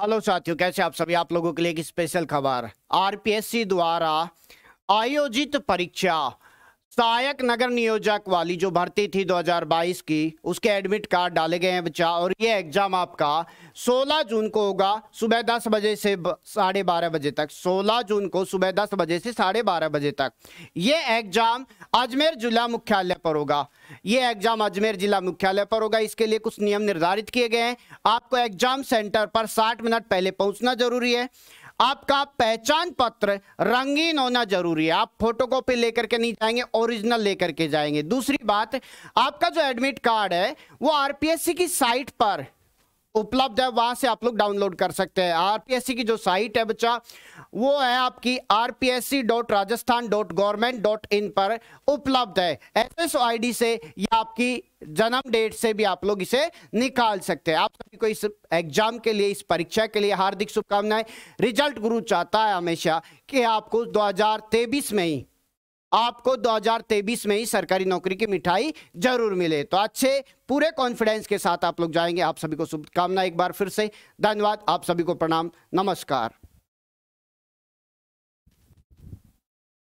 hello साथियों कैसे आप सभी आप लोगों के लिए एक स्पेशल खबर आरपीएससी द्वारा आयोजित परीक्षा सहायक नगर नियोजक वाली जो भर्ती थी 2022 की उसके एडमिट कार्ड डाले गए हैं बच्चा और ये एग्जाम आपका 16 जून को होगा सुबह 10 बजे से साढ़े बारह बजे तक 16 जून को सुबह 10 बजे से साढ़े बारह बजे तक ये एग्जाम अजमेर जिला मुख्यालय पर होगा ये एग्जाम अजमेर जिला मुख्यालय पर होगा इसके लिए कुछ नियम निर्धारित किए गए हैं आपको एग्जाम सेंटर पर साठ मिनट पहले पहुंचना जरूरी है आपका पहचान पत्र रंगीन होना जरूरी है आप फोटोकॉपी लेकर के नहीं जाएंगे ओरिजिनल लेकर के जाएंगे दूसरी बात आपका जो एडमिट कार्ड है वो आरपीएससी की साइट पर उपलब्ध है वहां से आप लोग डाउनलोड कर सकते हैं आरपीएससी की जो साइट है बच्चा वो है आपकी RPSC dot Rajasthan dot government dot in पर उपलब्ध है एस डी से या आपकी जन्म डेट से भी आप लोग इसे निकाल सकते हैं आप सभी को इस एग्जाम के लिए इस परीक्षा के लिए हार्दिक शुभकामनाएं रिजल्ट गुरु चाहता है हमेशा कि आपको 2023 में ही आपको 2023 में ही सरकारी नौकरी की मिठाई जरूर मिले तो अच्छे पूरे कॉन्फिडेंस के साथ आप लोग जाएंगे आप सभी को शुभकामना एक बार फिर से धन्यवाद आप सभी को प्रणाम नमस्कार